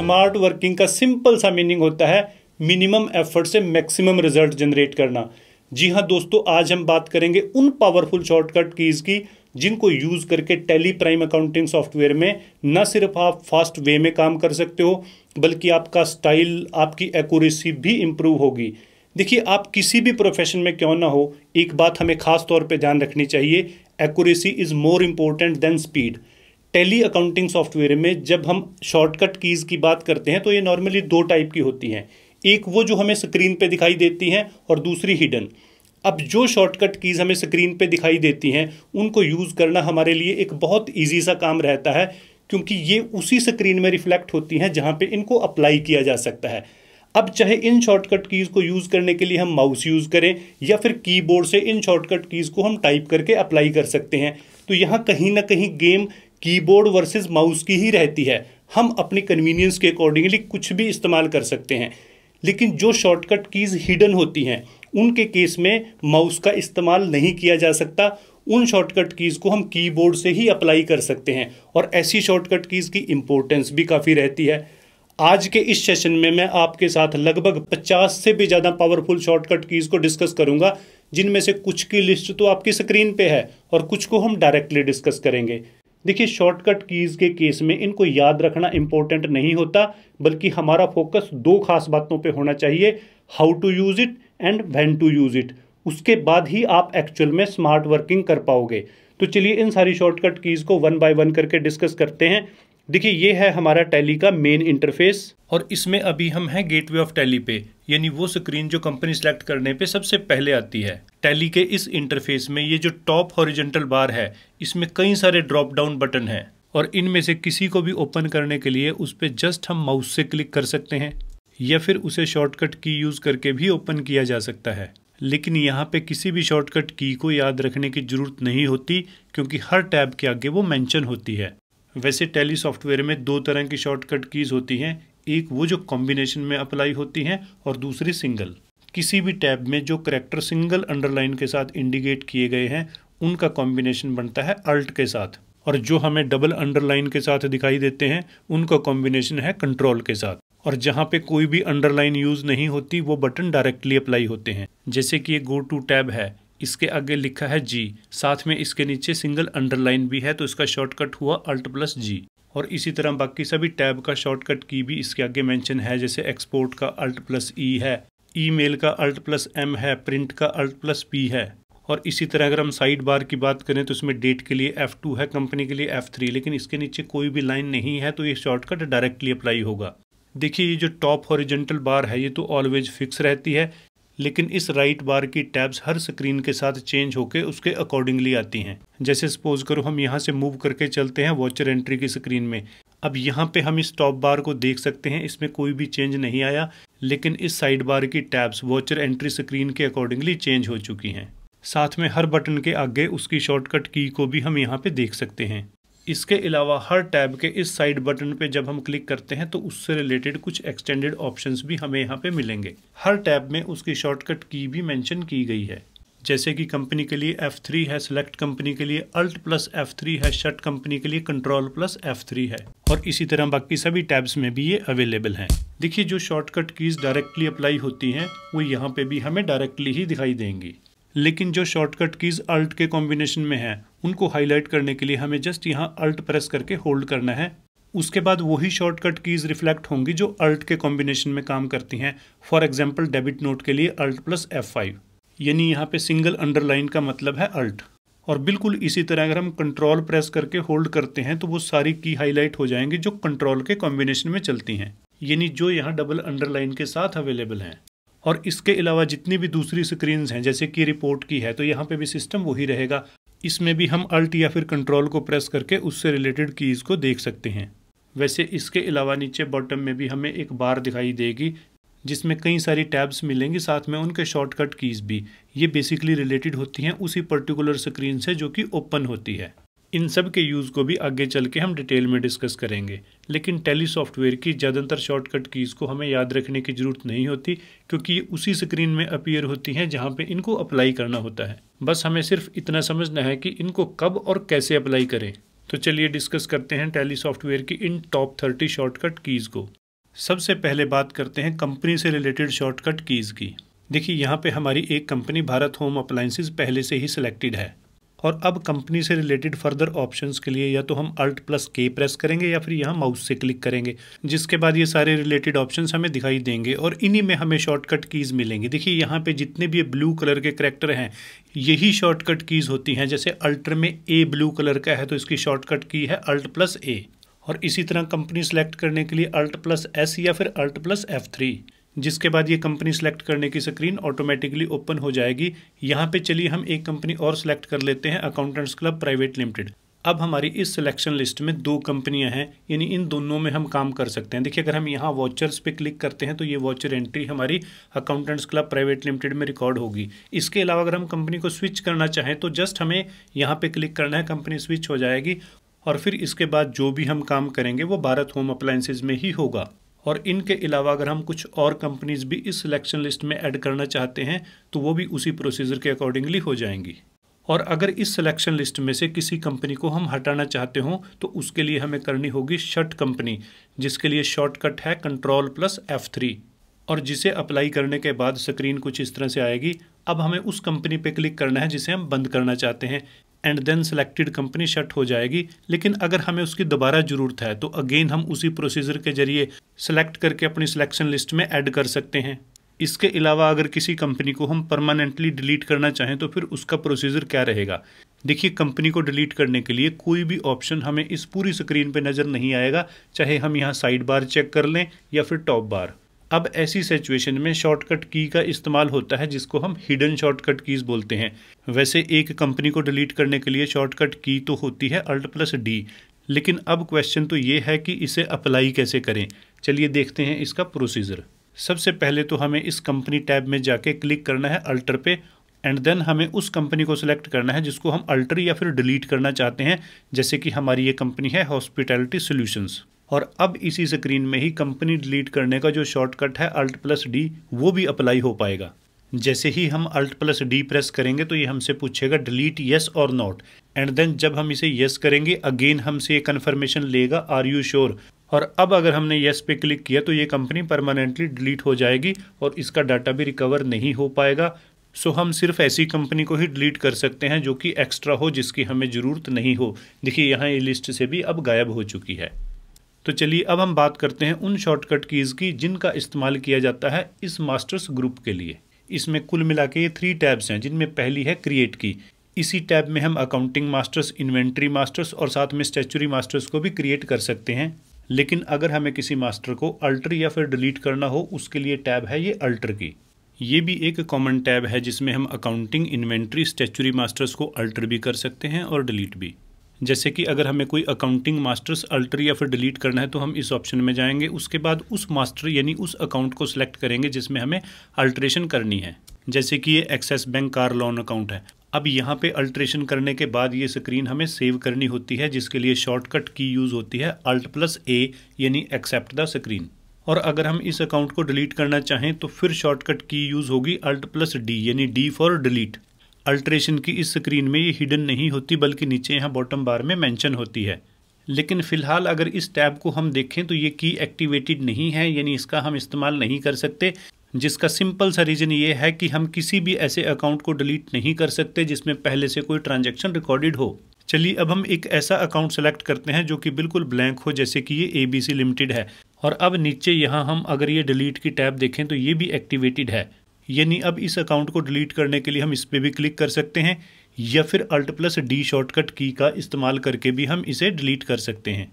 smart working का simple सा meaning होता है मिनिमम एफर्ट से मैक्सिमम रिजल्ट जनरेट करना जी हाँ दोस्तों आज हम बात करेंगे उन पावरफुल शॉर्टकट कीज़ की जिनको यूज़ करके टेली प्राइम अकाउंटिंग सॉफ्टवेयर में न सिर्फ आप फास्ट वे में काम कर सकते हो बल्कि आपका स्टाइल आपकी एक्यूरेसी भी इम्प्रूव होगी देखिए आप किसी भी प्रोफेशन में क्यों ना हो एक बात हमें खास तौर पे ध्यान रखनी चाहिए accuracy is more important than speed tally accounting software में जब हम शॉर्टकट कीज़ की बात करते हैं तो ये नॉर्मली दो टाइप की होती हैं एक वो जो हमें स्क्रीन पे दिखाई देती हैं और दूसरी हिडन अब जो शॉर्टकट कीज़ हमें स्क्रीन पे दिखाई देती हैं उनको यूज़ करना हमारे लिए एक बहुत ईजी सा काम रहता है क्योंकि ये उसी स्क्रीन में रिफ्लेक्ट होती हैं जहाँ पर इनको अप्लाई किया जा सकता है अब चाहे इन शॉर्टकट कीज़ को यूज़ करने के लिए हम माउस यूज़ करें या फिर कीबोर्ड से इन शॉर्टकट कीज़ को हम टाइप करके अप्लाई कर सकते हैं तो यहाँ कहीं ना कहीं गेम कीबोर्ड वर्सेस माउस की ही रहती है हम अपनी कन्वीनियंस के अकॉर्डिंगली कुछ भी इस्तेमाल कर सकते हैं लेकिन जो शॉर्टकट कीज़ हिडन होती हैं उनके केस में माउस का इस्तेमाल नहीं किया जा सकता उन शॉर्टकट कीज़ को हम कीबोर्ड से ही अप्लाई कर सकते हैं और ऐसी शॉर्टकट कीज़ की इम्पोर्टेंस भी काफ़ी रहती है आज के इस सेशन में मैं आपके साथ लगभग 50 से भी ज़्यादा पावरफुल शॉर्टकट कीज़ को डिस्कस करूंगा जिनमें से कुछ की लिस्ट तो आपकी स्क्रीन पे है और कुछ को हम डायरेक्टली डिस्कस करेंगे देखिए शॉर्टकट कीज़ के केस में इनको याद रखना इंपॉर्टेंट नहीं होता बल्कि हमारा फोकस दो खास बातों पे होना चाहिए how to use it and when to use it उसके बाद ही आप एक्चुअल में स्मार्ट वर्किंग कर पाओगे तो चलिए इन सारी शॉर्टकट कीज़ को वन बाय वन करके डिस्कस करते हैं देखिए ये है हमारा टैली का मेन इंटरफेस और इसमें अभी हम हैं गेटवे ऑफ टैली पे यानी वो स्क्रीन जो कंपनी सेलेक्ट करने पे सबसे पहले आती है टैली के इस इंटरफेस में ये जो टॉप हॉरिजेंटल बार है इसमें कई सारे ड्रॉप डाउन बटन हैं और इनमें से किसी को भी ओपन करने के लिए उस पर जस्ट हम माउस से क्लिक कर सकते हैं या फिर उसे शॉर्टकट की यूज़ करके भी ओपन किया जा सकता है लेकिन यहाँ पे किसी भी शॉर्टकट की को याद रखने की ज़रूरत नहीं होती क्योंकि हर टैब के आगे वो मेंशन होती है वैसे टैली सॉफ्टवेयर में दो तरह की शॉर्टकट कीज़ होती हैं एक वो जो कॉम्बिनेशन में अप्लाई होती हैं और दूसरी सिंगल किसी भी टैब में जो करेक्टर सिंगल अंडरलाइन के साथ इंडिकेट किए गए हैं उनका कॉम्बिनेशन बनता है अल्ट के साथ और जो हमें डबल अंडरलाइन के साथ दिखाई देते हैं उनका कॉम्बिनेशन है कंट्रोल के साथ और जहाँ पे कोई भी अंडरलाइन यूज़ नहीं होती वो बटन डायरेक्टली अप्लाई होते हैं जैसे कि ये गो टू टैब है इसके आगे लिखा है जी साथ में इसके नीचे सिंगल अंडरलाइन भी है तो इसका शॉर्टकट हुआ अल्ट प्लस जी और इसी तरह बाकी सभी टैब का शॉर्टकट की भी इसके आगे मेंशन है जैसे एक्सपोर्ट का अल्ट प्लस ई है ईमेल का अल्ट प्लस एम है प्रिंट का अल्ट प्लस पी है और इसी तरह अगर हम साइड बार की बात करें तो इसमें डेट के लिए टू है कंपनी के लिए थ्री लेकिन इसके नीचे कोई भी लाइन नहीं है तो ये शॉर्टकट डायरेक्टली अप्लाई होगा देखिए ये जो टॉप हॉरिजेंटल बार है ये तो ऑलवेज फिक्स रहती है लेकिन इस राइट बार की टैब्स हर स्क्रीन के साथ चेंज होकर उसके अकॉर्डिंगली आती हैं जैसे सपोज करो हम यहाँ से मूव करके चलते हैं वॉचर एंट्री की स्क्रीन में अब यहाँ पे हम इस टॉप बार को देख सकते हैं इसमें कोई भी चेंज नहीं आया लेकिन इस साइड बार की टैब्स वॉचर एंट्री स्क्रीन के अकॉर्डिंगली चेंज हो चुकी हैं साथ में हर बटन के आगे उसकी शॉर्टकट की को भी हम यहाँ पे देख सकते हैं इसके अलावा हर टैब के इस साइड बटन पे जब हम क्लिक करते हैं तो उससे रिलेटेड कुछ एक्सटेंडेड ऑप्शंस भी हमें यहाँ पे मिलेंगे हर टैब में उसकी शॉर्टकट की भी मेंशन की गई है जैसे कि कंपनी के लिए F3 है सिलेक्ट कंपनी के लिए अल्ट प्लस F3 है शर्ट कंपनी के लिए कंट्रोल प्लस F3 है और इसी तरह बाकी सभी टैब्स में भी ये अवेलेबल हैं देखिए जो शॉर्टकट कीज़ डायरेक्टली अप्लाई होती हैं वो यहाँ पे भी हमें डायरेक्टली ही दिखाई देंगी लेकिन जो शॉर्टकट कीज़ अल्ट के कॉम्बिनेशन में है उनको हाईलाइट करने के लिए हमें जस्ट यहाँ अल्ट प्रेस करके होल्ड करना है उसके बाद वही शॉर्टकट कीज़ रिफ्लेक्ट होंगी जो अल्ट के कॉम्बिनेशन में काम करती हैं फॉर एग्जाम्पल डेबिट नोट के लिए अल्ट प्लस एफ फाइव यानी यहाँ पे सिंगल अंडरलाइन का मतलब है अल्ट और बिल्कुल इसी तरह अगर हम कंट्रोल प्रेस करके होल्ड करते हैं तो वो सारी की हाईलाइट हो जाएंगी जो कंट्रोल के कॉम्बिनेशन में चलती हैं यानी जो यहाँ डबल अंडरलाइन के साथ अवेलेबल हैं और इसके अलावा जितनी भी दूसरी स्क्रीन हैं जैसे कि रिपोर्ट की है तो यहाँ पे भी सिस्टम वही रहेगा इसमें भी हम अल्ट या फिर कंट्रोल को प्रेस करके उससे रिलेटेड कीज़ को देख सकते हैं वैसे इसके अलावा नीचे बॉटम में भी हमें एक बार दिखाई देगी जिसमें कई सारी टैब्स मिलेंगी साथ में उनके शॉर्टकट कीज़ भी ये बेसिकली रिलेटेड होती हैं उसी पर्टिकुलर स्क्रीन से जो कि ओपन होती है इन सब के यूज़ को भी आगे चल के हम डिटेल में डिस्कस करेंगे लेकिन टेली सॉफ्टवेयर की ज़्यादातर शॉर्टकट कीज़ को हमें याद रखने की ज़रूरत नहीं होती क्योंकि ये उसी स्क्रीन में अपीयर होती हैं जहाँ पे इनको अप्लाई करना होता है बस हमें सिर्फ इतना समझना है कि इनको कब और कैसे अप्लाई करें तो चलिए डिस्कस करते हैं टेली सॉफ्टवेयर की इन टॉप थर्टी शॉर्टकट कीज़ को सबसे पहले बात करते हैं कंपनी से रिलेटेड शॉर्टकट कीज़ की देखिए यहाँ पे हमारी एक कंपनी भारत होम अप्लाइंसेज पहले से ही सिलेक्टेड है और अब कंपनी से रिलेटेड फर्दर ऑप्शंस के लिए या तो हम अल्ट प्लस के प्रेस करेंगे या फिर यहाँ माउस से क्लिक करेंगे जिसके बाद ये सारे रिलेटेड ऑप्शंस हमें दिखाई देंगे और इन्हीं में हमें शॉर्टकट कीज़ मिलेंगी देखिए यहाँ पे जितने भी ब्लू कलर के करेक्टर हैं यही शॉर्टकट कीज़ होती हैं जैसे अल्ट्र में ए ब्लू कलर का है तो इसकी शॉर्टकट की है अल्ट प्लस ए और इसी तरह कंपनी सेलेक्ट करने के लिए अल्ट प्लस एस या फिर अल्ट प्लस एफ थ्री जिसके बाद ये कंपनी सेलेक्ट करने की स्क्रीन ऑटोमेटिकली ओपन हो जाएगी यहाँ पे चलिए हम एक कंपनी और सेलेक्ट कर लेते हैं अकाउंटेंट्स क्लब प्राइवेट लिमिटेड अब हमारी इस सिलेक्शन लिस्ट में दो कंपनियां हैं यानी इन दोनों में हम काम कर सकते हैं देखिए अगर हम यहाँ वॉचर्स पे क्लिक करते हैं तो ये वॉचर एंट्री हमारी अकाउंटेंट्स क्लब प्राइवेट लिमिटेड में रिकॉर्ड होगी इसके अलावा अगर हम कंपनी को स्विच करना चाहें तो जस्ट हमें यहाँ पे क्लिक करना है कंपनी स्विच हो जाएगी और फिर इसके बाद जो भी हम काम करेंगे वो भारत होम अप्लाइंसिस में ही होगा और इनके अलावा अगर हम कुछ और कंपनीज़ भी इस सिलेक्शन लिस्ट में ऐड करना चाहते हैं तो वो भी उसी प्रोसीजर के अकॉर्डिंगली हो जाएंगी और अगर इस सिलेक्शन लिस्ट में से किसी कंपनी को हम हटाना चाहते हों तो उसके लिए हमें करनी होगी शर्ट कंपनी जिसके लिए शॉर्टकट है कंट्रोल प्लस एफ़ थ्री और जिसे अप्लाई करने के बाद स्क्रीन कुछ इस तरह से आएगी अब हमें उस कंपनी पे क्लिक करना है जिसे हम बंद करना चाहते हैं and then selected company shut हो जाएगी लेकिन अगर हमें उसकी दोबारा ज़रूरत है तो अगेन हम उसी प्रोसीजर के ज़रिए सेलेक्ट करके अपनी सिलेक्शन लिस्ट में ऐड कर सकते हैं इसके अलावा अगर किसी कंपनी को हम परमानेंटली डिलीट करना चाहें तो फिर उसका प्रोसीजर क्या रहेगा देखिए कंपनी को डिलीट करने के लिए कोई भी ऑप्शन हमें इस पूरी स्क्रीन पे नज़र नहीं आएगा चाहे हम यहाँ साइड बार चेक कर लें या फिर टॉप बार अब ऐसी सिचुएशन में शॉर्टकट की का इस्तेमाल होता है जिसको हम हिडन शॉर्टकट कीज़ बोलते हैं वैसे एक कंपनी को डिलीट करने के लिए शॉर्टकट की तो होती है अल्ट प्लस डी लेकिन अब क्वेश्चन तो ये है कि इसे अप्लाई कैसे करें चलिए देखते हैं इसका प्रोसीजर सबसे पहले तो हमें इस कंपनी टैब में जाके क्लिक करना है अल्टर पे एंड देन हमें उस कंपनी को सिलेक्ट करना है जिसको हम अल्टर या फिर डिलीट करना चाहते हैं जैसे कि हमारी ये कंपनी है हॉस्पिटैलिटी सोल्यूशंस और अब इसी स्क्रीन में ही कंपनी डिलीट करने का जो शॉर्टकट है अल्ट प्लस डी वो भी अप्लाई हो पाएगा जैसे ही हम अल्ट प्लस डी प्रेस करेंगे तो ये हमसे पूछेगा डिलीट येस और नॉट एंड देन जब हम इसे येस करेंगे अगेन हमसे ये कन्फर्मेशन लेगा आर यू श्योर और अब अगर हमने येस पे क्लिक किया तो ये कंपनी परमानेंटली डिलीट हो जाएगी और इसका डाटा भी रिकवर नहीं हो पाएगा सो so, हम सिर्फ ऐसी कंपनी को ही डिलीट कर सकते हैं जो कि एक्स्ट्रा हो जिसकी हमें ज़रूरत नहीं हो देखिए यहाँ ये लिस्ट से भी अब गायब हो चुकी है तो चलिए अब हम बात करते हैं उन शॉर्टकट कीज़ की जिनका इस्तेमाल किया जाता है इस मास्टर्स ग्रुप के लिए इसमें कुल मिला के ये थ्री टैब्स हैं जिनमें पहली है क्रिएट की इसी टैब में हम अकाउंटिंग मास्टर्स इन्वेंट्री मास्टर्स और साथ में स्टेचुरी मास्टर्स को भी क्रिएट कर सकते हैं लेकिन अगर हमें किसी मास्टर को अल्टर या फिर डिलीट करना हो उसके लिए टैब है ये अल्टर की ये भी एक कॉमन टैब है जिसमें हम अकाउंटिंग इन्वेंट्री स्टेचुरी मास्टर्स को अल्टर भी कर सकते हैं और डिलीट भी जैसे कि अगर हमें कोई अकाउंटिंग मास्टर्स अल्टर या फिर डिलीट करना है तो हम इस ऑप्शन में जाएंगे उसके बाद उस मास्टर यानी उस अकाउंट को सिलेक्ट करेंगे जिसमें हमें अल्ट्रेशन करनी है जैसे कि ये Axis bank car loan account है अब यहाँ पे अल्ट्रेशन करने के बाद ये स्क्रीन हमें सेव करनी होती है जिसके लिए शॉर्टकट की यूज़ होती है अल्ट प्लस ए यानी एक्सेप्ट द स्क्रीन और अगर हम इस अकाउंट को डिलीट करना चाहें तो फिर शॉर्टकट की यूज़ होगी अल्ट प्लस डी यानी डी फॉर डिलीट अल्ट्रेशन की इस स्क्रीन में ये हिडन नहीं होती बल्कि नीचे यहाँ बॉटम बार में मेंशन होती है लेकिन फ़िलहाल अगर इस टैब को हम देखें तो ये की एक्टिवेटेड नहीं है यानी इसका हम इस्तेमाल नहीं कर सकते जिसका सिंपल सा रीज़न ये है कि हम किसी भी ऐसे अकाउंट को डिलीट नहीं कर सकते जिसमें पहले से कोई ट्रांजेक्शन रिकॉर्डेड हो चलिए अब हम एक ऐसा अकाउंट सेलेक्ट करते हैं जो कि बिल्कुल ब्लैंक हो जैसे कि ये एबीसी लिमिटेड है और अब नीचे यहाँ हम अगर ये डिलीट की टैब देखें तो ये भी एक्टिवेटेड है यानी अब इस अकाउंट को डिलीट करने के लिए हम इस पर भी क्लिक कर सकते हैं या फिर अल्ट प्लस डी शॉर्टकट की का इस्तेमाल करके भी हम इसे डिलीट कर सकते हैं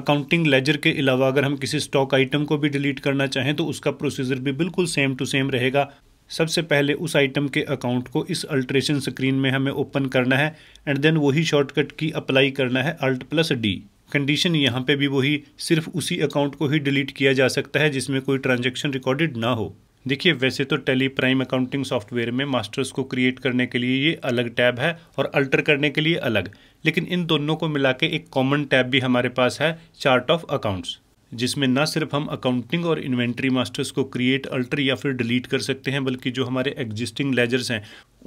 अकाउंटिंग लेजर के अलावा अगर हम किसी स्टॉक आइटम को भी डिलीट करना चाहें तो उसका प्रोसीजर भी बिल्कुल सेम टू सेम रहेगा सबसे पहले उस आइटम के अकाउंट को इस अल्ट्रेशन स्क्रीन में हमें ओपन करना है एंड देन वही शॉर्टकट की अप्लाई करना है अल्ट प्लस डी कंडीशन यहाँ पे भी वही सिर्फ उसी अकाउंट को ही डिलीट किया जा सकता है जिसमें कोई ट्रांजेक्शन रिकॉर्डेड ना हो देखिए वैसे तो टेली प्राइम अकाउंटिंग सॉफ्टवेयर में मास्टर्स को क्रिएट करने के लिए ये अलग टैब है और अल्टर करने के लिए अलग लेकिन इन दोनों को मिला के एक कॉमन टैब भी हमारे पास है चार्ट ऑफ अकाउंट्स जिसमें ना सिर्फ हम अकाउंटिंग और इन्वेंट्री मास्टर्स को क्रिएट अल्टर या फिर डिलीट कर सकते हैं बल्कि जो हमारे एग्जिस्टिंग लेजर्स हैं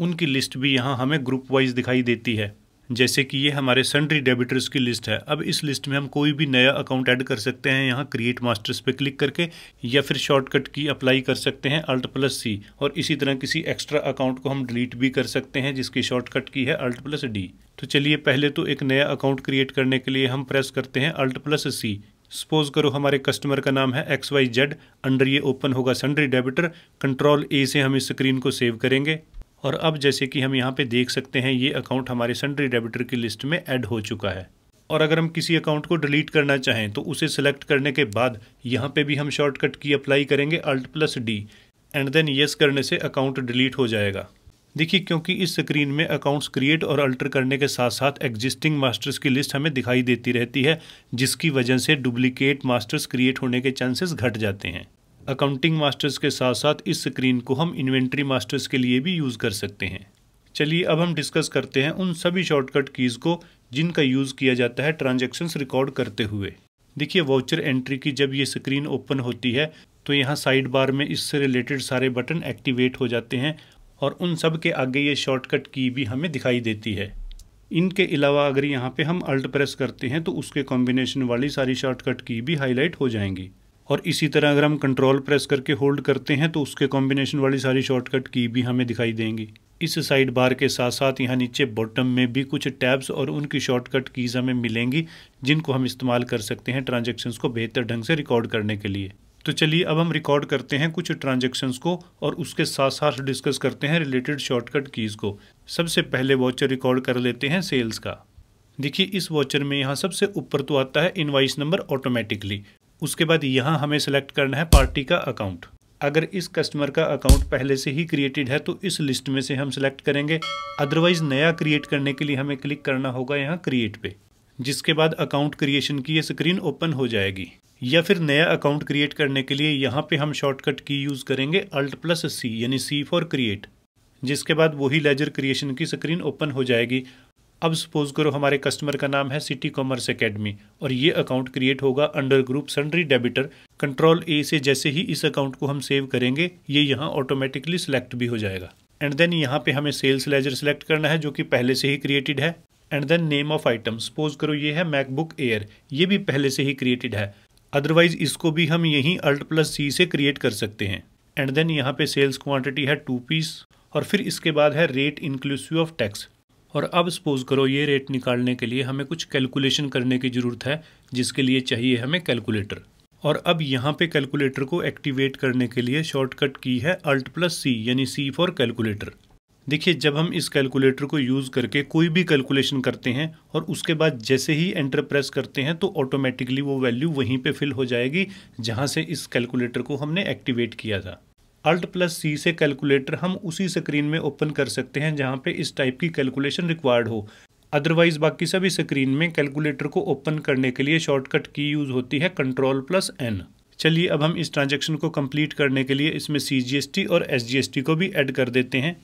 उनकी लिस्ट भी यहाँ हमें ग्रुप वाइज दिखाई देती है जैसे कि ये हमारे सन्ड्री डेबिटर्स की लिस्ट है अब इस लिस्ट में हम कोई भी नया अकाउंट ऐड कर सकते हैं यहाँ क्रिएट मास्टर्स पे क्लिक करके या फिर शॉर्टकट की अप्लाई कर सकते हैं अल्ट प्लस सी और इसी तरह किसी एक्स्ट्रा अकाउंट को हम डिलीट भी कर सकते हैं जिसकी शॉर्टकट की है अल्ट प्लस डी तो चलिए पहले तो एक नया अकाउंट क्रिएट करने के लिए हम प्रेस करते हैं अल्ट प्लस सी सपोज करो हमारे कस्टमर का नाम है एक्स वाई जेड अंडर ये ओपन होगा सन्ड्री डेबिटर कंट्रोल ए से हम इस स्क्रीन को सेव करेंगे और अब जैसे कि हम यहाँ पे देख सकते हैं ये अकाउंट हमारे सन्ड्री डेबिटर की लिस्ट में ऐड हो चुका है और अगर हम किसी अकाउंट को डिलीट करना चाहें तो उसे सिलेक्ट करने के बाद यहाँ पे भी हम शॉर्टकट की अप्लाई करेंगे alt plus D and then yes करने से अकाउंट डिलीट हो जाएगा देखिए क्योंकि इस स्क्रीन में अकाउंट्स क्रिएट और अल्टर करने के साथ साथ एग्जिस्टिंग मास्टर्स की लिस्ट हमें दिखाई देती रहती है जिसकी वजह से डुप्लीकेट मास्टर्स क्रिएट होने के चांसेस घट जाते हैं अकाउंटिंग मास्टर्स के साथ साथ इस स्क्रीन को हम इन्वेंट्री मास्टर्स के लिए भी यूज़ कर सकते हैं चलिए अब हम डिस्कस करते हैं उन सभी शॉर्टकट कीज़ को जिनका यूज़ किया जाता है ट्रांजेक्शन्स रिकॉर्ड करते हुए देखिए वाउचर एंट्री की जब ये स्क्रीन ओपन होती है तो यहाँ साइड बार में इससे रिलेटेड सारे बटन एक्टिवेट हो जाते हैं और उन सब के आगे ये शॉर्टकट की भी हमें दिखाई देती है इनके अलावा अगर यहाँ पे हम अल्ट प्रेस करते हैं तो उसके कॉम्बिनेशन वाली सारी शॉर्टकट की भी हाईलाइट हो जाएंगी और इसी तरह अगर हम कंट्रोल प्रेस करके होल्ड करते हैं तो उसके कॉम्बिनेशन वाली सारी शॉर्टकट की भी हमें दिखाई देंगी इस साइड बार के साथ साथ यहाँ नीचे बॉटम में भी कुछ टैब्स और उनकी शॉर्टकट कीज़ हमें मिलेंगी जिनको हम इस्तेमाल कर सकते हैं ट्रांजेक्शन्स को बेहतर ढंग से रिकॉर्ड करने के लिए तो चलिए अब हम रिकॉर्ड करते हैं कुछ ट्रांजेक्शन्स को और उसके साथ साथ डिस्कस करते हैं रिलेटेड शॉर्टकट कीज़ को सबसे पहले वॉचर रिकॉर्ड कर लेते हैं सेल्स का देखिए इस वॉचर में यहाँ सबसे ऊपर तो आता है इनवाइस नंबर ऑटोमेटिकली उसके बाद यहाँ हमें सेलेक्ट करना है पार्टी का अकाउंट अगर इस कस्टमर का अकाउंट पहले से ही क्रिएटेड है तो इस लिस्ट में से हम सेलेक्ट करेंगे अदरवाइज नया क्रिएट करने के लिए हमें क्लिक करना होगा यहाँ क्रिएट पे जिसके बाद अकाउंट क्रिएशन की ये स्क्रीन ओपन हो जाएगी या फिर नया अकाउंट क्रिएट करने के लिए यहाँ पे हम शॉर्टकट की यूज़ करेंगे अल्ट प्लस सी यानी सी फॉर क्रिएट जिसके बाद वही लेजर क्रिएशन की स्क्रीन ओपन हो जाएगी अब सपोज करो हमारे कस्टमर का नाम है सिटी कॉमर्स एकेडमी और ये अकाउंट क्रिएट होगा under group sundry debtor control A से जैसे ही इस अकाउंट को हम सेव करेंगे ये यहाँ ऑटोमेटिकली सिलेक्ट भी हो जाएगा एंड देन यहाँ पे हमें सेल्स लेजर सिलेक्ट करना है जो कि पहले से ही क्रिएटेड है and then name of item suppose करो ये है मैकबुक एयर ये भी पहले से ही क्रिएटेड है अदरवाइज इसको भी हम यहीं अल्ट प्लस सी से क्रिएट कर सकते हैं एंड देन यहाँ पे सेल्स क्वांटिटी है टू पीस और फिर इसके बाद है रेट इंक्लूसिव ऑफ टैक्स और अब सपोज़ करो ये रेट निकालने के लिए हमें कुछ कैलकुलेशन करने की ज़रूरत है जिसके लिए चाहिए हमें कैलकुलेटर और अब यहाँ पे कैलकुलेटर को एक्टिवेट करने के लिए शॉर्टकट की है अल्ट प्लस सी यानी सी फॉर कैलकुलेटर देखिए जब हम इस कैलकुलेटर को यूज़ करके कोई भी कैलकुलेशन करते हैं और उसके बाद जैसे ही एंटर प्रेस करते हैं तो ऑटोमेटिकली वो वैल्यू वहीं पे फिल हो जाएगी जहाँ से इस कैलकुलेटर को हमने एक्टिवेट किया था अल्ट प्लस सी से कैलकुलेटर हम उसी स्क्रीन में ओपन कर सकते हैं जहाँ पे इस टाइप की कैलकुलेशन रिक्वायर्ड हो अदरवाइज बाकी सभी स्क्रीन में कैलकुलेटर को ओपन करने के लिए शॉर्टकट की यूज़ होती है कंट्रोल प्लस एन चलिए अब हम इस ट्रांजेक्शन को कंप्लीट करने के लिए इसमें सी और एस को भी एड कर देते हैं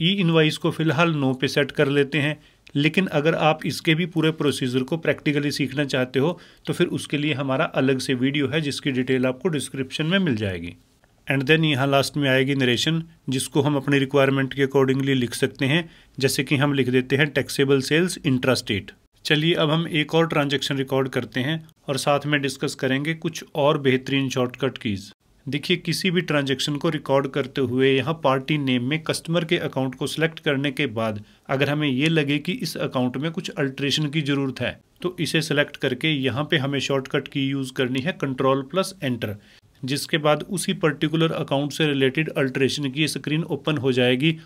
ई इनवाइस को फिलहाल नो पे सेट कर लेते हैं लेकिन अगर आप इसके भी पूरे प्रोसीजर को प्रैक्टिकली सीखना चाहते हो तो फिर उसके लिए हमारा अलग से वीडियो है जिसकी डिटेल आपको डिस्क्रिप्शन में मिल जाएगी एंड देन यहाँ लास्ट में आएगी नरेशन जिसको हम अपने रिक्वायरमेंट के अकॉर्डिंगली लिख सकते हैं जैसे कि हम लिख देते हैं टैक्सेबल सेल्स इंट्रास्टेट चलिए अब हम एक और ट्रांजेक्शन रिकॉर्ड करते हैं और साथ में डिस्कस करेंगे कुछ और बेहतरीन शॉर्टकट कीज़ देखिए किसी भी ट्रांजेक्शन को रिकॉर्ड करते हुए यहाँ पार्टी नेम में कस्टमर के अकाउंट को सिलेक्ट करने के बाद अगर हमें ये लगे कि इस अकाउंट में कुछ अल्ट्रेशन की ज़रूरत है तो इसे सिलेक्ट करके यहाँ पे हमें शॉर्टकट की यूज़ करनी है कंट्रोल प्लस एंटर जिसके बाद उसी पर्टिकुलर अकाउंट से रिलेटेड अल्ट्रेशन की स्क्रीन ओपन हो जाएगी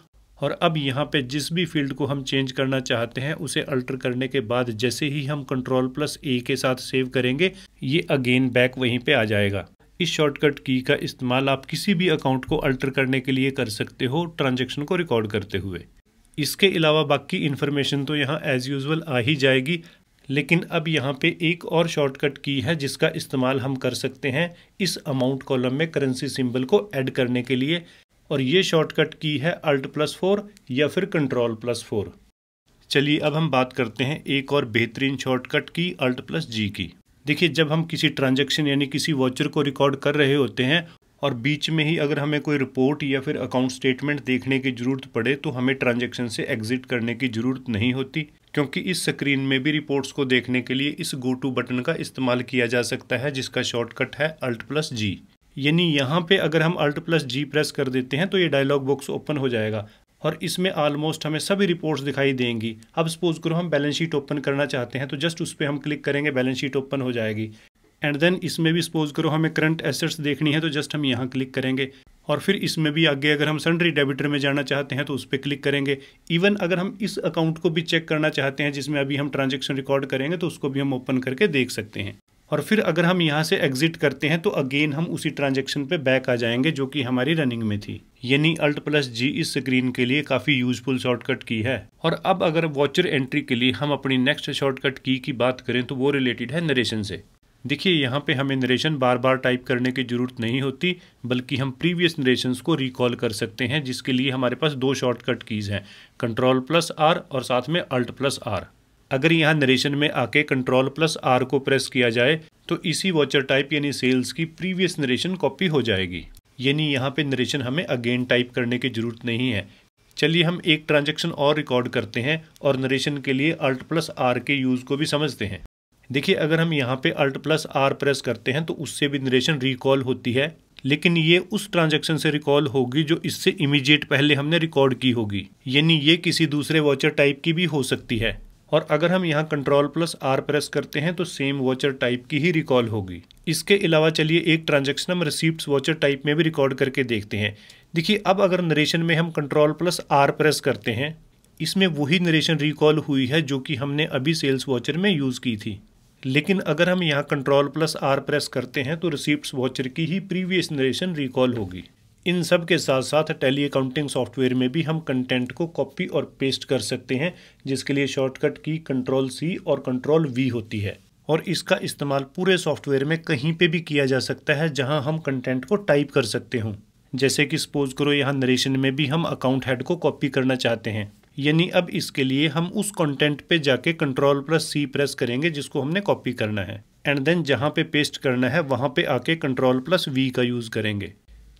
और अब यहाँ पे जिस भी फील्ड को हम चेंज करना चाहते हैं उसे अल्टर करने के बाद जैसे ही हम कंट्रोल प्लस ए के साथ सेव करेंगे ये अगेन बैक वहीं पे आ जाएगा इस शॉर्टकट की का इस्तेमाल आप किसी भी अकाउंट को अल्टर करने के लिए कर सकते हो ट्रांजेक्शन को रिकॉर्ड करते हुए इसके अलावा बाकी इन्फॉर्मेशन तो यहाँ एज़ यूज़ुअल आ ही जाएगी लेकिन अब यहाँ पे एक और शॉर्टकट की है जिसका इस्तेमाल हम कर सकते हैं इस अमाउंट कॉलम में करेंसी सिंबल को ऐड करने के लिए और ये शॉर्टकट की है अल्ट प्लस फोर या फिर कंट्रोल प्लस फोर चलिए अब हम बात करते हैं एक और बेहतरीन शॉर्टकट की अल्ट प्लस जी की देखिए जब हम किसी ट्रांजेक्शन यानी किसी वॉचर को रिकॉर्ड कर रहे होते हैं और बीच में ही अगर हमें कोई रिपोर्ट या फिर अकाउंट स्टेटमेंट देखने की ज़रूरत पड़े तो हमें ट्रांजेक्शन से एग्ज़िट करने की ज़रूरत नहीं होती क्योंकि इस स्क्रीन में भी रिपोर्ट्स को देखने के लिए इस गो टू बटन का इस्तेमाल किया जा सकता है जिसका शॉर्टकट है अल्ट प्लस जी यानी यहाँ पे अगर हम अल्ट प्लस जी प्रेस कर देते हैं तो ये डायलॉग बॉक्स ओपन हो जाएगा और इसमें ऑलमोस्ट हमें सभी रिपोर्ट्स दिखाई देंगी अब सपोज करो हम बैलेंस शीट ओपन करना चाहते हैं तो जस्ट उस पर हम क्लिक करेंगे बैलेंस शीट ओपन हो जाएगी एंड देन इसमें भी सपोज करो हमें करंट एसेट्स देखनी है तो जस्ट हम यहाँ क्लिक करेंगे और फिर इसमें भी आगे अगर हम सन्डरी डेबिटर में जाना चाहते हैं तो उस पर क्लिक करेंगे इवन अगर हम इस अकाउंट को भी चेक करना चाहते हैं जिसमें अभी हम ट्रांजेक्शन रिकॉर्ड करेंगे तो उसको भी हम ओपन करके देख सकते हैं और फिर अगर हम यहाँ से एग्जिट करते हैं तो अगेन हम उसी ट्रांजेक्शन पे बैक आ जाएंगे जो कि हमारी रनिंग में थी यानी अल्ट प्लस जी इस स्क्रीन के लिए काफ़ी यूजफुल शॉर्टकट की है और अब अगर वॉचर एंट्री के लिए हम अपनी नेक्स्ट शॉर्टकट की की बात करें तो वो रिलेटेड है नरेशन से देखिए यहाँ पे हमें नरेशन बार बार टाइप करने की ज़रूरत नहीं होती बल्कि हम प्रीवियस नरेशंस को रिकॉल कर सकते हैं जिसके लिए हमारे पास दो शॉर्टकट कीज़ हैं कंट्रोल प्लस आर और साथ में अल्ट प्लस आर अगर यहाँ नरेशन में आके कंट्रोल प्लस आर को प्रेस किया जाए तो इसी वॉचर टाइप यानी सेल्स की प्रीवियस नरेशन कॉपी हो जाएगी यानी यहाँ पर नरेशन हमें अगेन टाइप करने की ज़रूरत नहीं है चलिए हम एक ट्रांजेक्शन और रिकॉर्ड करते हैं और नरेशन के लिए अल्ट प्लस आर के यूज़ को भी समझते हैं देखिए अगर हम यहाँ पे अल्ट प्लस आर प्रेस करते हैं तो उससे भी नरेशन रिकॉल होती है लेकिन ये उस ट्रांजेक्शन से रिकॉल होगी जो इससे इमीडिएट पहले हमने रिकॉर्ड की होगी यानी ये किसी दूसरे वॉचर टाइप की भी हो सकती है और अगर हम यहाँ कंट्रोल प्लस आर प्रेस करते हैं तो सेम वॉचर टाइप की ही रिकॉल होगी इसके अलावा चलिए एक ट्रांजेक्शन हम रिसिप्ट वॉचर टाइप में भी रिकॉर्ड करके देखते हैं देखिए अब अगर नरेशन में हम कंट्रोल प्लस आर प्रेस करते हैं इसमें वही नरेशन रिकॉल हुई है जो कि हमने अभी सेल्स वॉचर में यूज़ की थी लेकिन अगर हम यहाँ कंट्रोल प्लस आर प्रेस करते हैं तो रिसिप्ट वॉचर की ही प्रीवियस नरेशन रिकॉल होगी इन सब के साथ साथ टेली अकाउंटिंग सॉफ्टवेयर में भी हम कंटेंट को कॉपी और पेस्ट कर सकते हैं जिसके लिए शॉर्टकट की कंट्रोल सी और कंट्रोल वी होती है और इसका इस्तेमाल पूरे सॉफ्टवेयर में कहीं पे भी किया जा सकता है जहां हम कंटेंट को टाइप कर सकते हों जैसे कि सपोज करो यहाँ नरेशन में भी हम अकाउंट हेड को कॉपी करना चाहते हैं यानी अब इसके लिए हम उस कंटेंट पे जाके कंट्रोल प्लस सी प्रेस करेंगे जिसको हमने कॉपी करना है एंड देन जहाँ पे पेस्ट करना है वहाँ पे आके कंट्रोल प्लस वी का यूज़ करेंगे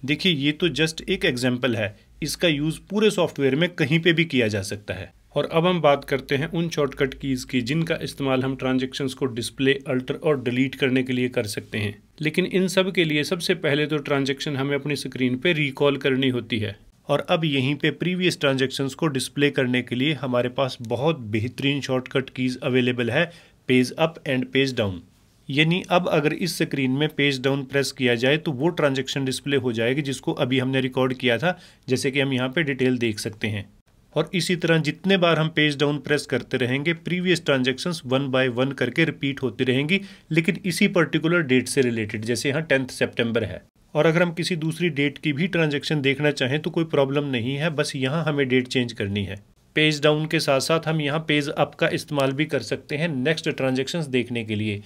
देखिए ये तो जस्ट एक एग्जाम्पल है इसका यूज़ पूरे सॉफ्टवेयर में कहीं पे भी किया जा सकता है और अब हम बात करते हैं उन शॉर्टकट कीज़ की जिनका इस्तेमाल हम ट्रांजेक्शन्स को डिस्प्ले अल्टर और डिलीट करने के लिए कर सकते हैं लेकिन इन सब के लिए सबसे पहले तो ट्रांजेक्शन हमें अपनी स्क्रीन पर रिकॉल करनी होती है और अब यहीं पे प्रीवियस ट्रांजेक्शन्स को डिस्प्ले करने के लिए हमारे पास बहुत बेहतरीन शॉर्टकट कीज़ अवेलेबल है page up and page down यानी अब अगर इस स्क्रीन में पेज डाउन प्रेस किया जाए तो वो ट्रांजेक्शन डिस्प्ले हो जाएगी जिसको अभी हमने रिकॉर्ड किया था जैसे कि हम यहाँ पे डिटेल देख सकते हैं और इसी तरह जितने बार हम पेज डाउन प्रेस करते रहेंगे previous transactions one by one करके रिपीट होती रहेंगी लेकिन इसी पर्टिकुलर डेट से रिलेटेड जैसे यहाँ टेंथ सेप्टेम्बर है और अगर हम किसी दूसरी डेट की भी ट्रांजेक्शन देखना चाहें तो कोई प्रॉब्लम नहीं है बस यहाँ हमें डेट चेंज करनी है पेज डाउन के साथ साथ हम यहाँ पेज अप का इस्तेमाल भी कर सकते हैं नेक्स्ट ट्रांजेक्शन देखने के लिए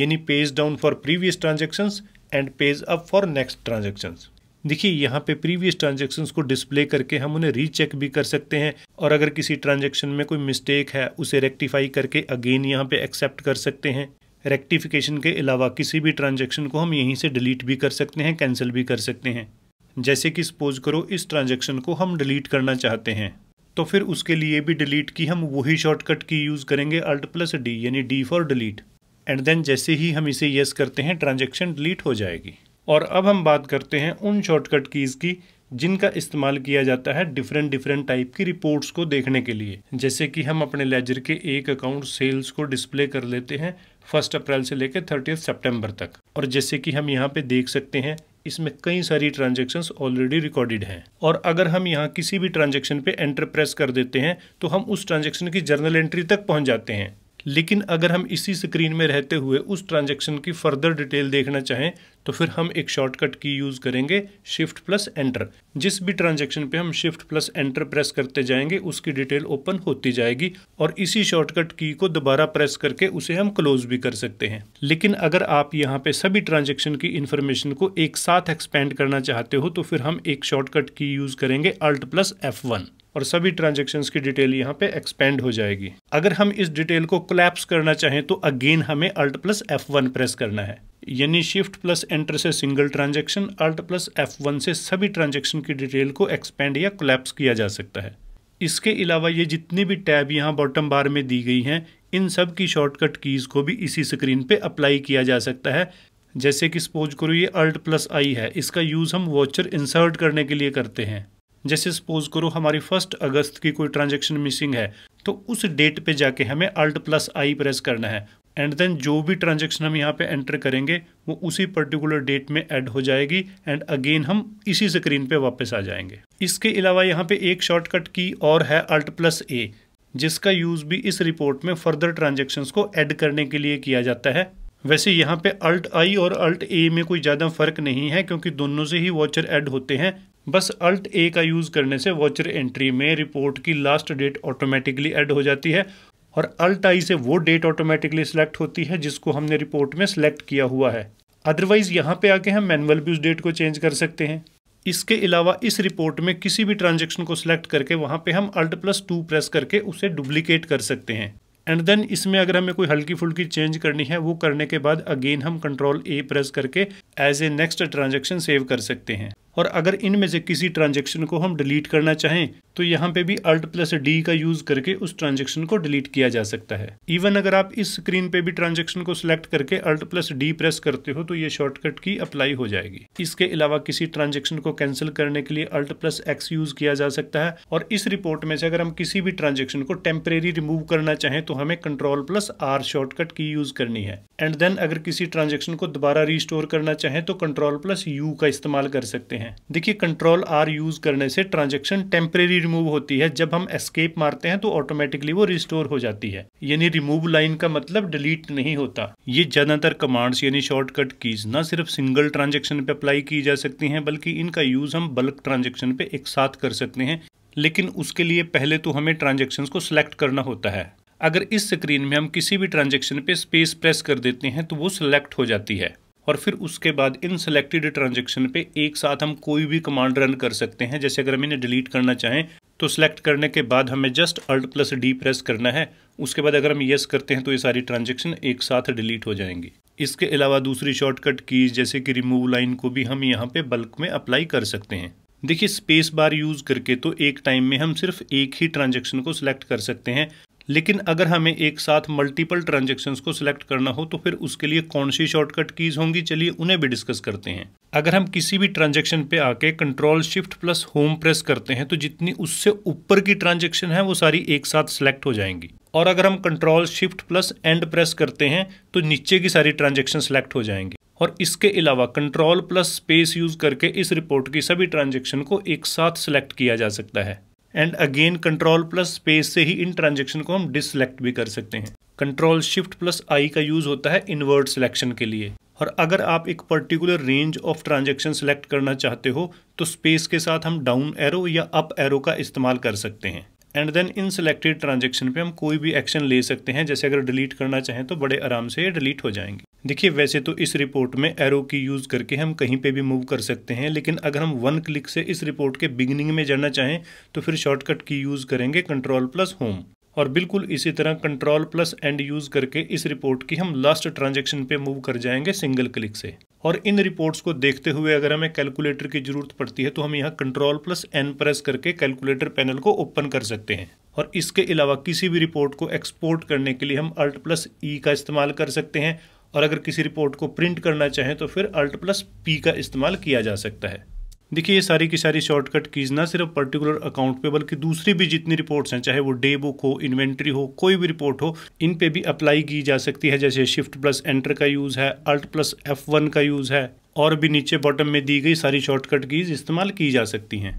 यानी page down for previous transactions and page up for next transactions देखिए यहाँ पे प्रीवियस ट्रांजेक्शन को डिस्प्ले करके हम उन्हें रीचेक भी कर सकते हैं और अगर किसी ट्रांजेक्शन में कोई मिस्टेक है उसे रेक्टिफाई करके अगेन यहाँ पे एक्सेप्ट कर सकते हैं रेक्टिफिकेशन के अलावा किसी भी ट्रांजेक्शन को हम यहीं से डिलीट भी कर सकते हैं कैंसिल भी कर सकते हैं जैसे कि सपोज करो इस ट्रांजेक्शन को हम डिलीट करना चाहते हैं तो फिर उसके लिए भी डिलीट की हम वही शॉर्टकट की यूज़ करेंगे अल्ट प्लस डी यानी D for delete and then जैसे ही हम इसे येस करते हैं ट्रांजेक्शन डिलीट हो जाएगी और अब हम बात करते हैं उन शॉर्टकट कीज़ की जिनका इस्तेमाल किया जाता है डिफरेंट डिफरेंट टाइप की रिपोर्ट्स को देखने के लिए जैसे कि हम अपने लेजर के एक अकाउंट सेल्स को डिस्प्ले कर लेते हैं फर्स्ट अप्रैल से लेकर थर्टी सितंबर तक और जैसे कि हम यहाँ पे देख सकते हैं इसमें कई सारी ट्रांजेक्शन ऑलरेडी रिकॉर्डेड हैं और अगर हम यहाँ किसी भी ट्रांजेक्शन पे एंटर प्रेस कर देते हैं तो हम उस ट्रांजेक्शन की जर्नल एंट्री तक पहुँच जाते हैं लेकिन अगर हम इसी स्क्रीन में रहते हुए उस ट्रांजेक्शन की फर्दर डिटेल देखना चाहें तो फिर हम एक शॉर्टकट की यूज़ करेंगे शिफ्ट प्लस एंटर जिस भी ट्रांजेक्शन पे हम शिफ्ट प्लस एंटर प्रेस करते जाएंगे उसकी डिटेल ओपन होती जाएगी और इसी शॉर्टकट की को दोबारा प्रेस करके उसे हम क्लोज भी कर सकते हैं लेकिन अगर आप यहाँ पे सभी ट्रांजेक्शन की इन्फॉर्मेशन को एक साथ एक्सपेंड करना चाहते हो तो फिर हम एक शॉर्टकट की यूज़ करेंगे अल्ट प्लस एफ वन और सभी ट्रांजेक्शन की डिटेल यहाँ पे एक्सपेंड हो जाएगी अगर हम इस डिटेल को क्लैप्स करना चाहें तो अगेन हमें alt plus F one press करना है यानी शिफ्ट प्लस एंटर से single transaction alt plus F one से सभी ट्रांजेक्शन की डिटेल को एक्सपेंड या क्लैप्स किया जा सकता है इसके अलावा ये जितनी भी टैब यहाँ बॉटम बार में दी गई हैं इन सब की शॉर्टकट कीज़ को भी इसी स्क्रीन पे अप्लाई किया जा सकता है जैसे कि सपोज करो ये अल्ट प्लस आई है इसका यूज़ हम वॉचर इंसर्ट करने के लिए करते हैं जैसे सपोज करो हमारी फर्स्ट अगस्त की कोई ट्रांजेक्शन मिसिंग है तो उस डेट पे जाके हमें अल्ट प्लस आई प्रेस करना है एंड देन जो भी ट्रांजेक्शन हम यहाँ पे एंटर करेंगे वो उसी पर्टिकुलर डेट में ऐड हो जाएगी एंड अगेन हम इसी स्क्रीन पे वापस आ जाएंगे इसके अलावा यहाँ पे एक शॉर्टकट की और है अल्ट प्लस ए जिसका यूज़ भी इस रिपोर्ट में फर्दर ट्रांजेक्शन को एड करने के लिए किया जाता है वैसे यहाँ पे अल्ट आई और अल्ट ए में कोई ज़्यादा फर्क नहीं है क्योंकि दोनों से ही वॉचर ऐड होते हैं बस अल्ट ए का यूज़ करने से वॉचर एंट्री में रिपोर्ट की लास्ट डेट ऑटोमेटिकली ऐड हो जाती है और अल्ट आई से वो डेट ऑटोमेटिकली सिलेक्ट होती है जिसको हमने रिपोर्ट में सिलेक्ट किया हुआ है अदरवाइज़ यहाँ पे आके हम मैनुअल भी उस डेट को चेंज कर सकते हैं इसके अलावा इस रिपोर्ट में किसी भी ट्रांजेक्शन को सिलेक्ट करके वहाँ पे हम अल्ट प्लस टू प्रेस करके उसे डुप्लीकेट कर सकते हैं एंड देन इसमें अगर हमें कोई हल्की फुल्की चेंज करनी है वो करने के बाद अगेन हम कंट्रोल ए प्रेस करके as a next transaction save कर सकते हैं और अगर इनमें से किसी ट्रांजेक्शन को हम डिलीट करना चाहें तो यहाँ पे भी अल्ट प्लस डी का यूज करके उस ट्रांजेक्शन को डिलीट किया जा सकता है इवन अगर आप इस स्क्रीन पे भी ट्रांजेक्शन को सिलेक्ट करके अल्ट प्लस डी प्रेस करते हो तो ये शॉर्टकट की अप्लाई हो जाएगी इसके अलावा किसी ट्रांजेक्शन को कैंसिल करने के लिए अल्ट प्लस एक्स यूज किया जा सकता है और इस रिपोर्ट में से अगर हम किसी भी ट्रांजेक्शन को टेम्परेरी रिमूव करना चाहें तो हमें कंट्रोल प्लस आर शॉर्टकट की यूज करनी है एंड देन अगर किसी ट्रांजेक्शन को दोबारा रिस्टोर करना चाहें तो कंट्रोल प्लस यू का इस्तेमाल कर सकते हैं हैं देखिए कंट्रोल आर यूज़ करने से ट्रांजेक्शन टेम्परेरी रिमूव होती है जब हम एस्केप मारते हैं तो ऑटोमेटिकली वो रिस्टोर हो जाती है यानी रिमूव लाइन का मतलब डिलीट नहीं होता ये ज़्यादातर कमांड्स यानी शॉर्टकट कीज ना सिर्फ सिंगल ट्रांजेक्शन पे अप्लाई की जा सकती है बल्कि इनका यूज़ हम बल्क ट्रांजेक्शन पे एक साथ कर सकते हैं लेकिन उसके लिए पहले तो हमें ट्रांजेक्शन को सिलेक्ट करना होता है अगर इस स्क्रीन में हम किसी भी ट्रांजेक्शन पे स्पेस प्रेस कर देते हैं तो वो सिलेक्ट हो जाती है और फिर उसके बाद इन सेलेक्टेड ट्रांजेक्शन पे एक साथ हम कोई भी कमांड रन कर सकते हैं जैसे अगर हम इन्हें डिलीट करना चाहें तो सिलेक्ट करने के बाद हमें just alt plus D press करना है उसके बाद अगर हम येस करते हैं तो ये सारी ट्रांजेक्शन एक साथ डिलीट हो जाएंगी इसके अलावा दूसरी शॉर्टकट कीज जैसे कि रिमूव लाइन को भी हम यहाँ पे बल्क में अप्लाई कर सकते हैं देखिए स्पेस बार यूज़ करके तो एक टाइम में हम सिर्फ एक ही ट्रांजेक्शन को सिलेक्ट कर सकते हैं लेकिन अगर हमें एक साथ मल्टीपल ट्रांजेक्शन को सिलेक्ट करना हो तो फिर उसके लिए कौन सी शॉर्टकट कीज़ होंगी चलिए उन्हें भी डिस्कस करते हैं अगर हम किसी भी ट्रांजेक्शन पे आके control shift plus home press करते हैं तो जितनी उससे ऊपर की ट्रांजेक्शन है वो सारी एक साथ सिलेक्ट हो जाएंगी और अगर हम control shift plus end press करते हैं तो नीचे की सारी ट्रांजेक्शन सेलेक्ट हो जाएंगी और इसके अलावा कंट्रोल प्लस स्पेस यूज़ करके इस रिपोर्ट की सभी ट्रांजेक्शन को एक साथ सेलेक्ट किया जा सकता है and again control plus space से ही इन ट्रांजेक्शन को हम डिसलेक्ट भी कर सकते हैं कंट्रोल शिफ्ट प्लस आई का यूज़ होता है इनवर्ट सिलेक्शन के लिए और अगर आप एक particular range of transaction select करना चाहते हो तो स्पेस के साथ हम डाउन एरो या अप एरो का इस्तेमाल कर सकते हैं एंड देन इन सेलेक्टेड ट्रांजेक्शन पे हम कोई भी एक्शन ले सकते हैं जैसे अगर डिलीट करना चाहें तो बड़े आराम से ये डिलीट हो जाएंगे देखिए वैसे तो इस रिपोर्ट में एरो की यूज़ करके हम कहीं पे भी मूव कर सकते हैं लेकिन अगर हम वन क्लिक से इस रिपोर्ट के बिगिनिंग में जाना चाहें तो फिर शॉर्टकट की यूज़ करेंगे कंट्रोल प्लस होम और बिल्कुल इसी तरह कंट्रोल प्लस एंड यूज़ करके इस रिपोर्ट की हम लास्ट ट्रांजेक्शन पे मूव कर जाएंगे सिंगल क्लिक से और इन रिपोर्ट्स को देखते हुए अगर हमें कैलकुलेटर की ज़रूरत पड़ती है तो हम यहाँ कंट्रोल प्लस एन प्रेस करके कैलकुलेटर पैनल को ओपन कर सकते हैं और इसके अलावा किसी भी रिपोर्ट को एक्सपोर्ट करने के लिए हम अल्ट प्लस ई का इस्तेमाल कर सकते हैं और अगर किसी रिपोर्ट को प्रिंट करना चाहें तो फिर अल्ट प्लस पी का इस्तेमाल किया जा सकता है देखिए ये सारी की सारी शॉर्टकट कीज़ ना सिर्फ पर्टिकुलर अकाउंट पे बल्कि दूसरी भी जितनी रिपोर्ट्स हैं चाहे वो डे बुक हो इन्वेंट्री हो कोई भी रिपोर्ट हो इन पे भी अप्लाई की जा सकती है जैसे शिफ्ट प्लस एंटर का यूज़ है अल्ट प्लस एफ वन का यूज़ है और भी नीचे बॉटम में दी गई सारी शॉर्टकट कीज़ इस्तेमाल की जा सकती हैं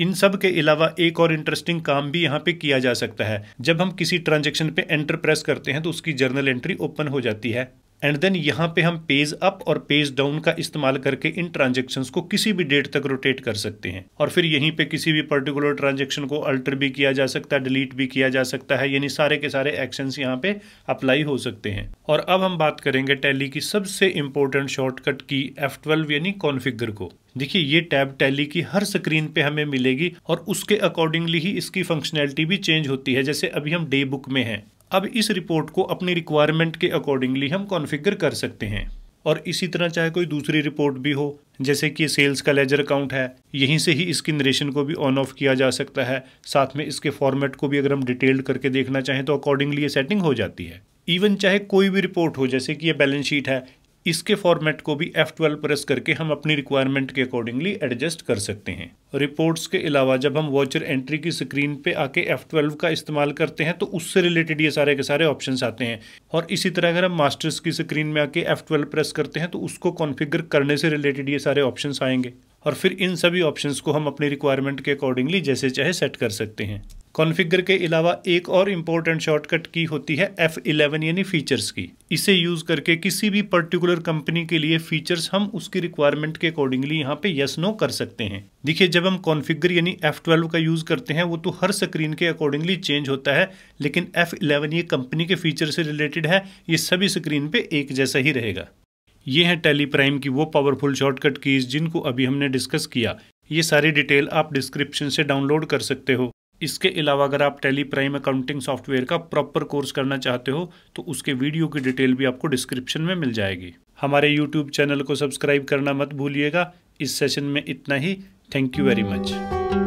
इन सब के अलावा एक और इंटरेस्टिंग काम भी यहाँ पे किया जा सकता है जब हम किसी ट्रांजेक्शन पे एंटर प्रेस करते हैं तो उसकी जर्नल एंट्री ओपन हो जाती है एंड देन यहाँ पे हम पेज अप और पेज डाउन का इस्तेमाल करके इन ट्रांजेक्शन को किसी भी डेट तक रोटेट कर सकते हैं और फिर यहीं पे किसी भी पर्टिकुलर ट्रांजेक्शन को अल्टर भी किया जा सकता है डिलीट भी किया जा सकता है यानी सारे के सारे एक्शन यहाँ पे अप्लाई हो सकते हैं और अब हम बात करेंगे टैली की सबसे इम्पोर्टेंट शॉर्टकट की एफ यानी कॉन्फिगर को देखिए ये टैब टैली की हर स्क्रीन पे हमें मिलेगी और उसके अकॉर्डिंगली ही इसकी फंक्शनैलिटी भी चेंज होती है जैसे अभी हम डे बुक में हैं अब इस रिपोर्ट को अपनी रिक्वायरमेंट के अकॉर्डिंगली हम कॉन्फ़िगर कर सकते हैं और इसी तरह चाहे कोई दूसरी रिपोर्ट भी हो जैसे कि सेल्स का लेजर अकाउंट है यहीं से ही इसकी नरेशन को भी ऑन ऑफ किया जा सकता है साथ में इसके फॉर्मेट को भी अगर हम डिटेल्ड करके देखना चाहें तो अकॉर्डिंगली ये सेटिंग हो जाती है इवन चाहे कोई भी रिपोर्ट हो जैसे कि ये बैलेंस शीट है इसके फॉर्मेट को भी F12 प्रेस करके हम अपनी रिक्वायरमेंट के अकॉर्डिंगली एडजस्ट कर सकते हैं रिपोर्ट्स के अलावा जब हम वॉचर एंट्री की स्क्रीन पे आके F12 का इस्तेमाल करते हैं तो उससे रिलेटेड ये सारे के सारे ऑप्शंस आते हैं और इसी तरह अगर हम मास्टर्स की स्क्रीन में आके F12 प्रेस करते हैं तो उसको कॉन्फ़िगर करने से रिलेटेड ये सारे ऑप्शन आएंगे और फिर इन सभी ऑप्शंस को हम अपनी रिक्वायरमेंट के अकॉर्डिंगली जैसे चाहे सेट कर सकते हैं कॉन्फ़िगर के अलावा एक और इम्पोर्टेंट शॉर्टकट की होती है F11 यानी फीचर्स की इसे यूज़ करके किसी भी पर्टिकुलर कंपनी के लिए फीचर्स हम उसकी रिक्वायरमेंट के अकॉर्डिंगली यहाँ पे यस नो कर सकते हैं देखिए जब हम कॉन्फ़िगर यानी F12 का यूज़ करते हैं वो तो हर स्क्रीन के अकॉर्डिंगली चेंज होता है लेकिन एफ ये कंपनी के फीचर से रिलेटेड है ये सभी स्क्रीन पे एक जैसा ही रहेगा ये हैं टेली प्राइम की वो पावरफुल शॉर्टकट कीज़ जिनको अभी हमने डिस्कस किया ये सारी डिटेल आप डिस्क्रिप्शन से डाउनलोड कर सकते हो इसके अलावा अगर आप टेली प्राइम अकाउंटिंग सॉफ्टवेयर का प्रॉपर कोर्स करना चाहते हो तो उसके वीडियो की डिटेल भी आपको डिस्क्रिप्शन में मिल जाएगी हमारे यूट्यूब चैनल को सब्सक्राइब करना मत भूलिएगा इस सेशन में इतना ही थैंक यू वेरी मच